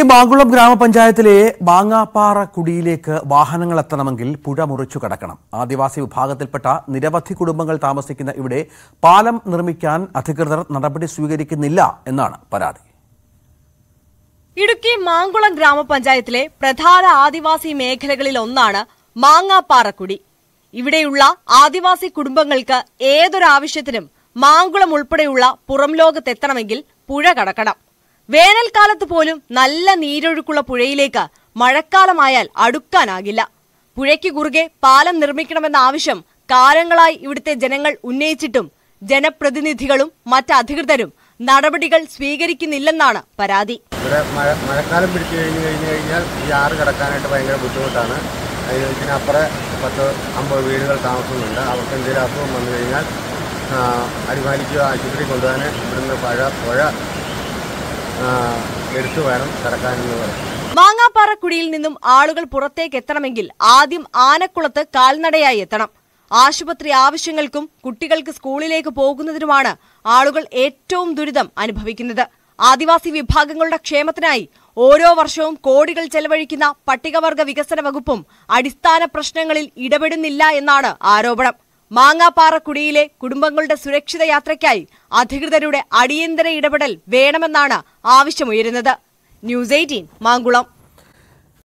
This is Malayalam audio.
ഈ ബാങ്കുളം ഗ്രാമപഞ്ചായത്തിലെ മാങ്ങാപ്പാറ കുടിയിലേക്ക് വാഹനങ്ങൾ എത്തണമെങ്കിൽ പുഴ മുറിച്ചു കടക്കണം ആദിവാസി വിഭാഗത്തിൽപ്പെട്ട നിരവധി കുടുംബങ്ങൾ താമസിക്കുന്ന ഇവിടെ പാലം നിർമ്മിക്കാൻ അധികൃതർ നടപടി സ്വീകരിക്കുന്നില്ല എന്നാണ് പരാതി ഇടുക്കി മാങ്കുളം ഗ്രാമപഞ്ചായത്തിലെ പ്രധാന ആദിവാസി മേഖലകളിൽ ഒന്നാണ് മാങ്ങാപ്പാറക്കുടി ഇവിടെയുള്ള ആദിവാസി കുടുംബങ്ങൾക്ക് ഏതൊരാവശ്യത്തിനും മാങ്കുളം ഉൾപ്പെടെയുള്ള പുറംലോകത്തെത്തണമെങ്കിൽ പുഴ കടക്കണം വേനൽക്കാലത്ത് പോലും നല്ല നീരൊഴുക്കുള്ള പുഴയിലേക്ക് മഴക്കാലമായാൽ അടുക്കാനാകില്ല പുഴയ്ക്ക് കുറുകെ പാലം നിർമ്മിക്കണമെന്ന ആവശ്യം കാലങ്ങളായി ഇവിടുത്തെ ജനങ്ങൾ ഉന്നയിച്ചിട്ടും ജനപ്രതിനിധികളും മറ്റ് അധികൃതരും നടപടികൾ സ്വീകരിക്കുന്നില്ലെന്നാണ് പരാതി ഇവിടെ മഴ മഴക്കാലം പിടിച്ചു കഴിഞ്ഞ് കഴിഞ്ഞ് കഴിഞ്ഞാൽ ഈ ആറ് കിടക്കാനായിട്ട് ഭയങ്കര ബുദ്ധിമുട്ടാണ് ഇതിനപ്പുറം പത്ത് അമ്പത് വീടുകൾ താമസമുണ്ട് അവർക്ക് എന്തെങ്കിലും അസുഖം വന്നു കഴിഞ്ഞാൽ അടിമാലിക്കുക ആശുപത്രി കൊണ്ടുപോകാൻ ഇവിടുന്ന് പഴ പുഴ എടുത്തു വേണം കിടക്കാനെന്ന് പറയും മാങ്ങാപ്പാറക്കുടിയിൽ നിന്നും ആളുകൾ പുറത്തേക്ക് എത്തണമെങ്കിൽ ആദ്യം ആനക്കുളത്ത് കാൽനടയായി എത്തണം ആശുപത്രി ആവശ്യങ്ങൾക്കും കുട്ടികൾക്ക് സ്കൂളിലേക്ക് പോകുന്നതിനുമാണ് ആളുകൾ ഏറ്റവും ദുരിതം അനുഭവിക്കുന്നത് ആദിവാസി വിഭാഗങ്ങളുടെ ക്ഷേമത്തിനായി ഓരോ വർഷവും കോടികൾ ചെലവഴിക്കുന്ന പട്ടികവർഗ വികസന വകുപ്പും അടിസ്ഥാന പ്രശ്നങ്ങളിൽ ഇടപെടുന്നില്ല എന്നാണ് ആരോപണം മാങ്ങാപ്പാറക്കുടിയിലെ കുടുംബങ്ങളുടെ സുരക്ഷിത യാത്രയ്ക്കായി അധികൃതരുടെ അടിയന്തര ഇടപെടൽ വേണമെന്നാണ് ആവശ്യമുയരുന്നത് ന്യൂസ് എയ്റ്റീൻ മാങ്കുളം